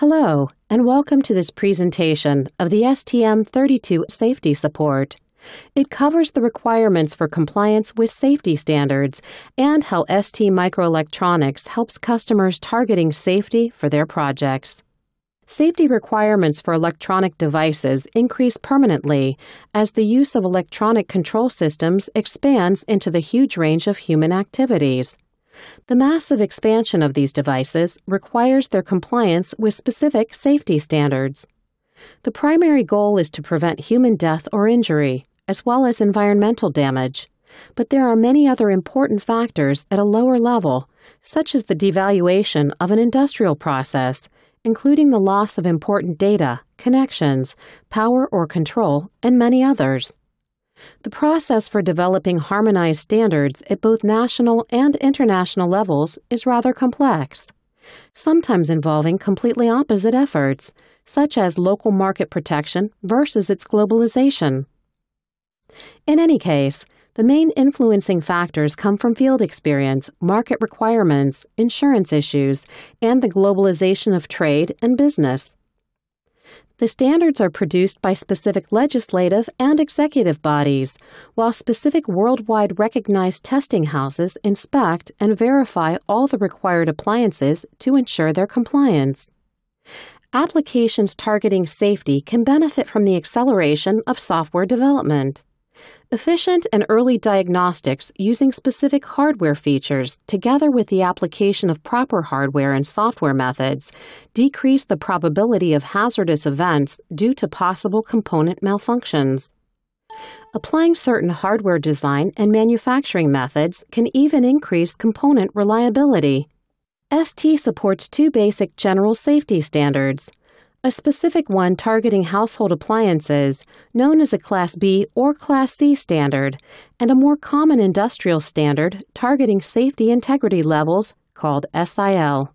Hello, and welcome to this presentation of the STM32 Safety Support. It covers the requirements for compliance with safety standards and how ST Microelectronics helps customers targeting safety for their projects. Safety requirements for electronic devices increase permanently as the use of electronic control systems expands into the huge range of human activities. The massive expansion of these devices requires their compliance with specific safety standards. The primary goal is to prevent human death or injury, as well as environmental damage, but there are many other important factors at a lower level, such as the devaluation of an industrial process, including the loss of important data, connections, power or control, and many others. The process for developing harmonized standards at both national and international levels is rather complex, sometimes involving completely opposite efforts, such as local market protection versus its globalization. In any case, the main influencing factors come from field experience, market requirements, insurance issues, and the globalization of trade and business. The standards are produced by specific legislative and executive bodies, while specific worldwide recognized testing houses inspect and verify all the required appliances to ensure their compliance. Applications targeting safety can benefit from the acceleration of software development. Efficient and early diagnostics using specific hardware features, together with the application of proper hardware and software methods, decrease the probability of hazardous events due to possible component malfunctions. Applying certain hardware design and manufacturing methods can even increase component reliability. ST supports two basic general safety standards a specific one targeting household appliances, known as a Class B or Class C standard, and a more common industrial standard targeting safety integrity levels called SIL.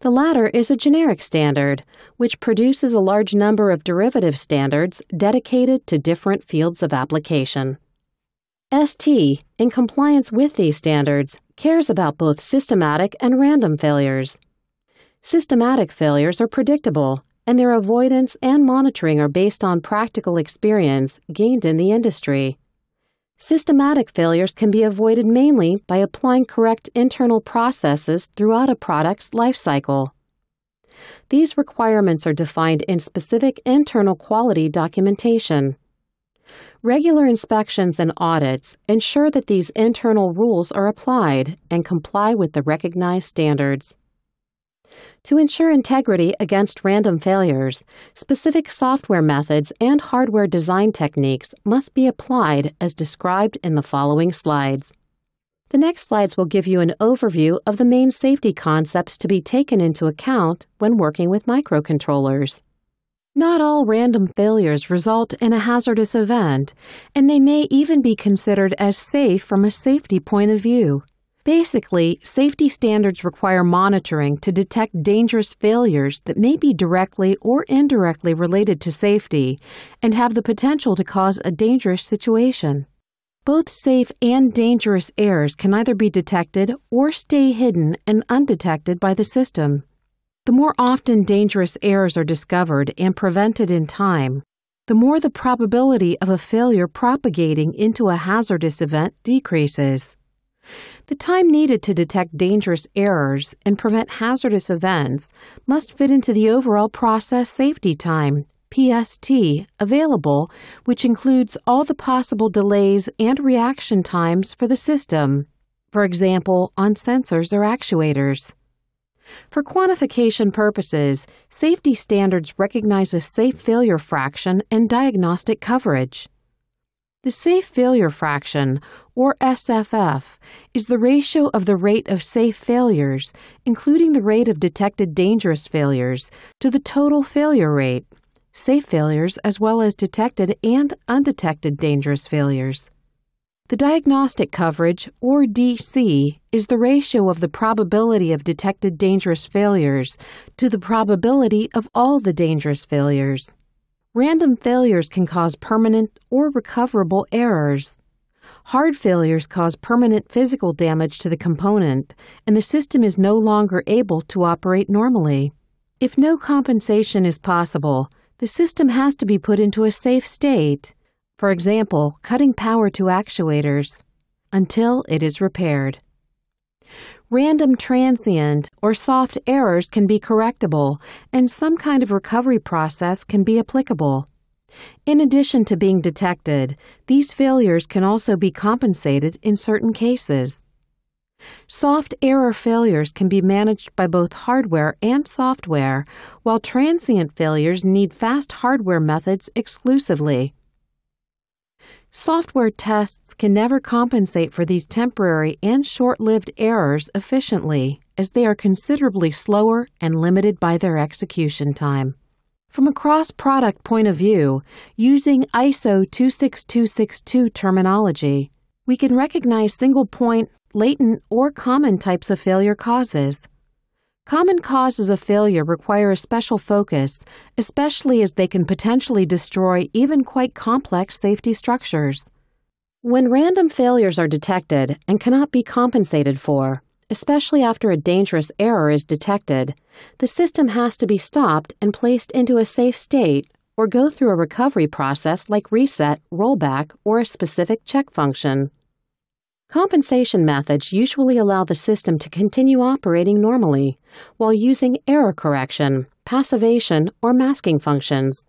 The latter is a generic standard, which produces a large number of derivative standards dedicated to different fields of application. ST, in compliance with these standards, cares about both systematic and random failures. Systematic failures are predictable, and their avoidance and monitoring are based on practical experience gained in the industry. Systematic failures can be avoided mainly by applying correct internal processes throughout a product's lifecycle. These requirements are defined in specific internal quality documentation. Regular inspections and audits ensure that these internal rules are applied and comply with the recognized standards. To ensure integrity against random failures, specific software methods and hardware design techniques must be applied as described in the following slides. The next slides will give you an overview of the main safety concepts to be taken into account when working with microcontrollers. Not all random failures result in a hazardous event, and they may even be considered as safe from a safety point of view. Basically, safety standards require monitoring to detect dangerous failures that may be directly or indirectly related to safety and have the potential to cause a dangerous situation. Both safe and dangerous errors can either be detected or stay hidden and undetected by the system. The more often dangerous errors are discovered and prevented in time, the more the probability of a failure propagating into a hazardous event decreases. The time needed to detect dangerous errors and prevent hazardous events must fit into the overall process safety time, PST, available, which includes all the possible delays and reaction times for the system, for example, on sensors or actuators. For quantification purposes, safety standards recognize a safe failure fraction and diagnostic coverage. The safe failure fraction, or SFF, is the ratio of the rate of safe failures, including the rate of detected dangerous failures, to the total failure rate, safe failures as well as detected and undetected dangerous failures. The diagnostic coverage, or DC, is the ratio of the probability of detected dangerous failures to the probability of all the dangerous failures. Random failures can cause permanent or recoverable errors. Hard failures cause permanent physical damage to the component, and the system is no longer able to operate normally. If no compensation is possible, the system has to be put into a safe state, for example, cutting power to actuators, until it is repaired. Random transient or soft errors can be correctable, and some kind of recovery process can be applicable. In addition to being detected, these failures can also be compensated in certain cases. Soft error failures can be managed by both hardware and software, while transient failures need fast hardware methods exclusively. Software tests can never compensate for these temporary and short lived errors efficiently, as they are considerably slower and limited by their execution time. From a cross product point of view, using ISO 26262 terminology, we can recognize single point, latent, or common types of failure causes Common causes of failure require a special focus, especially as they can potentially destroy even quite complex safety structures. When random failures are detected and cannot be compensated for, especially after a dangerous error is detected, the system has to be stopped and placed into a safe state or go through a recovery process like reset, rollback, or a specific check function. Compensation methods usually allow the system to continue operating normally while using error correction, passivation, or masking functions.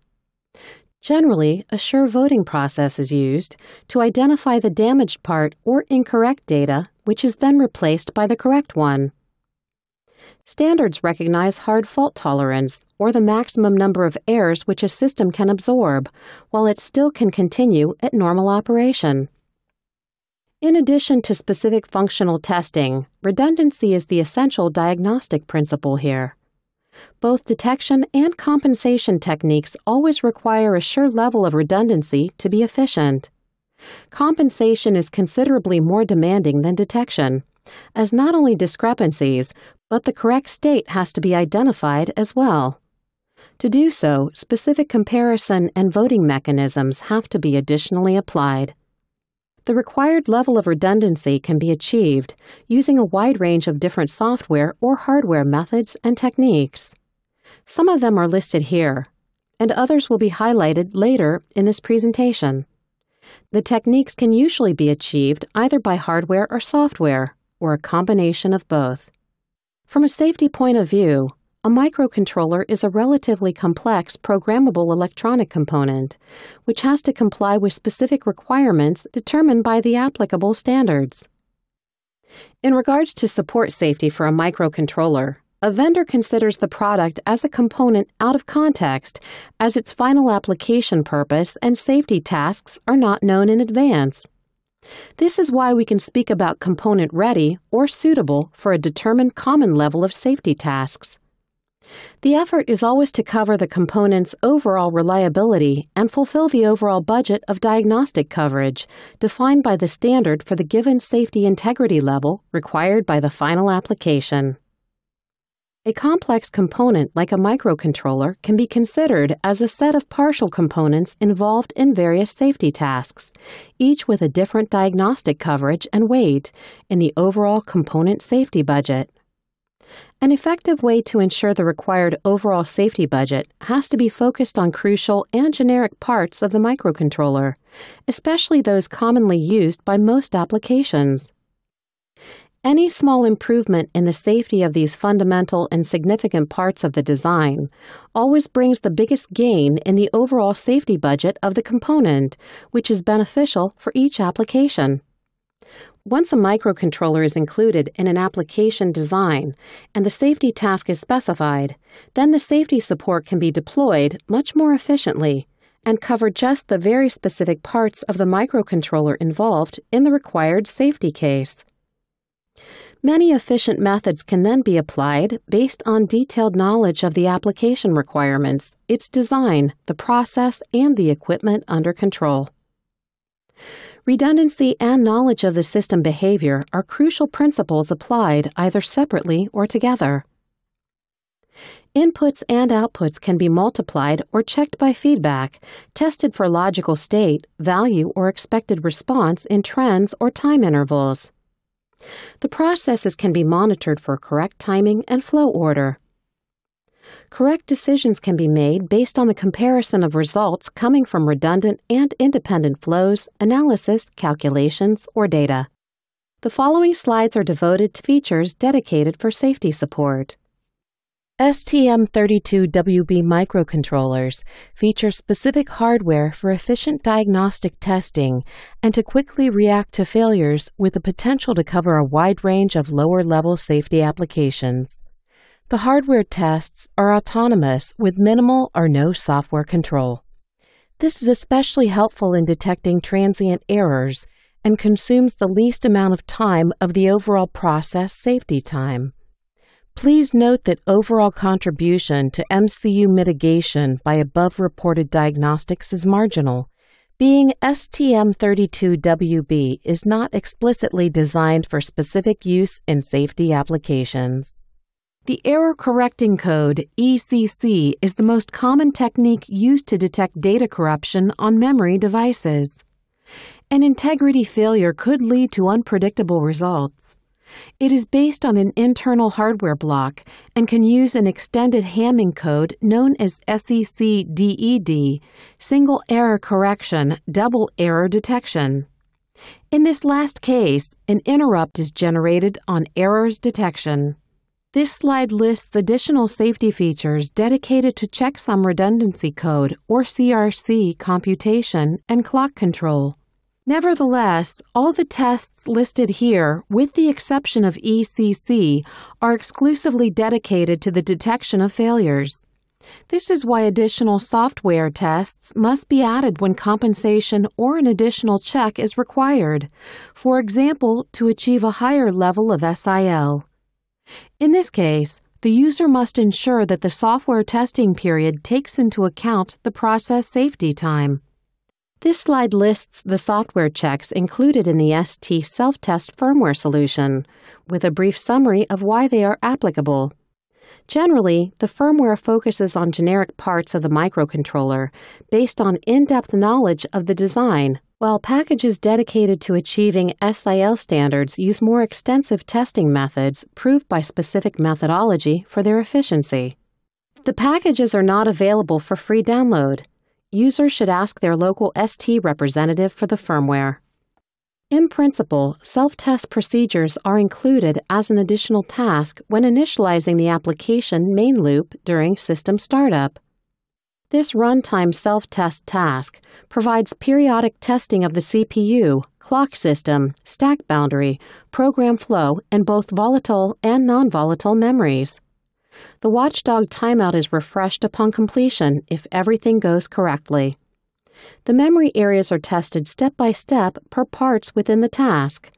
Generally, a sure voting process is used to identify the damaged part or incorrect data, which is then replaced by the correct one. Standards recognize hard fault tolerance, or the maximum number of errors which a system can absorb, while it still can continue at normal operation. In addition to specific functional testing, redundancy is the essential diagnostic principle here. Both detection and compensation techniques always require a sure level of redundancy to be efficient. Compensation is considerably more demanding than detection, as not only discrepancies, but the correct state has to be identified as well. To do so, specific comparison and voting mechanisms have to be additionally applied. The required level of redundancy can be achieved using a wide range of different software or hardware methods and techniques. Some of them are listed here, and others will be highlighted later in this presentation. The techniques can usually be achieved either by hardware or software, or a combination of both. From a safety point of view, a microcontroller is a relatively complex programmable electronic component, which has to comply with specific requirements determined by the applicable standards. In regards to support safety for a microcontroller, a vendor considers the product as a component out of context, as its final application purpose and safety tasks are not known in advance. This is why we can speak about component ready or suitable for a determined common level of safety tasks. The effort is always to cover the component's overall reliability and fulfill the overall budget of diagnostic coverage, defined by the standard for the given safety integrity level required by the final application. A complex component like a microcontroller can be considered as a set of partial components involved in various safety tasks, each with a different diagnostic coverage and weight in the overall component safety budget. An effective way to ensure the required overall safety budget has to be focused on crucial and generic parts of the microcontroller, especially those commonly used by most applications. Any small improvement in the safety of these fundamental and significant parts of the design always brings the biggest gain in the overall safety budget of the component, which is beneficial for each application. Once a microcontroller is included in an application design and the safety task is specified, then the safety support can be deployed much more efficiently and cover just the very specific parts of the microcontroller involved in the required safety case. Many efficient methods can then be applied based on detailed knowledge of the application requirements, its design, the process, and the equipment under control. Redundancy and knowledge of the system behavior are crucial principles applied either separately or together. Inputs and outputs can be multiplied or checked by feedback, tested for logical state, value, or expected response in trends or time intervals. The processes can be monitored for correct timing and flow order correct decisions can be made based on the comparison of results coming from redundant and independent flows, analysis, calculations, or data. The following slides are devoted to features dedicated for safety support. STM32WB microcontrollers feature specific hardware for efficient diagnostic testing and to quickly react to failures with the potential to cover a wide range of lower-level safety applications. The hardware tests are autonomous with minimal or no software control. This is especially helpful in detecting transient errors and consumes the least amount of time of the overall process safety time. Please note that overall contribution to MCU mitigation by above reported diagnostics is marginal. Being STM32WB is not explicitly designed for specific use in safety applications. The error correcting code, ECC, is the most common technique used to detect data corruption on memory devices. An integrity failure could lead to unpredictable results. It is based on an internal hardware block and can use an extended Hamming code known as SECDED, single error correction, double error detection. In this last case, an interrupt is generated on errors detection. This slide lists additional safety features dedicated to checksum redundancy code or CRC computation and clock control. Nevertheless, all the tests listed here, with the exception of ECC, are exclusively dedicated to the detection of failures. This is why additional software tests must be added when compensation or an additional check is required, for example, to achieve a higher level of SIL. In this case, the user must ensure that the software testing period takes into account the process safety time. This slide lists the software checks included in the ST self-test firmware solution, with a brief summary of why they are applicable. Generally, the firmware focuses on generic parts of the microcontroller based on in-depth knowledge of the design, while packages dedicated to achieving SIL standards use more extensive testing methods proved by specific methodology for their efficiency. The packages are not available for free download. Users should ask their local ST representative for the firmware. In principle, self-test procedures are included as an additional task when initializing the application main loop during system startup. This runtime self-test task provides periodic testing of the CPU, clock system, stack boundary, program flow, and both volatile and non-volatile memories. The watchdog timeout is refreshed upon completion if everything goes correctly. The memory areas are tested step by step per parts within the task.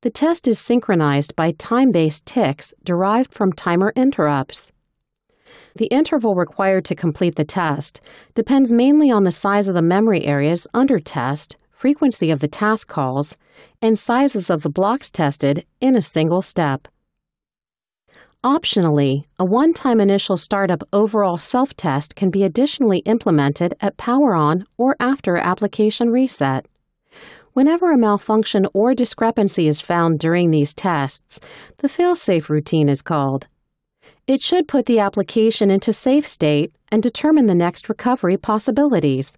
The test is synchronized by time-based ticks derived from timer interrupts. The interval required to complete the test depends mainly on the size of the memory areas under test, frequency of the task calls, and sizes of the blocks tested in a single step. Optionally, a one-time initial startup overall self-test can be additionally implemented at power on or after application reset. Whenever a malfunction or discrepancy is found during these tests, the fail-safe routine is called. It should put the application into safe state and determine the next recovery possibilities.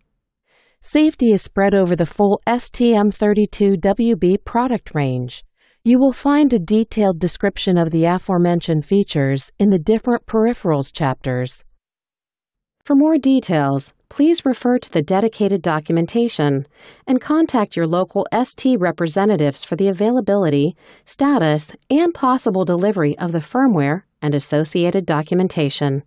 Safety is spread over the full STM32WB product range. You will find a detailed description of the aforementioned features in the different peripherals chapters. For more details, please refer to the dedicated documentation and contact your local ST representatives for the availability, status, and possible delivery of the firmware and associated documentation.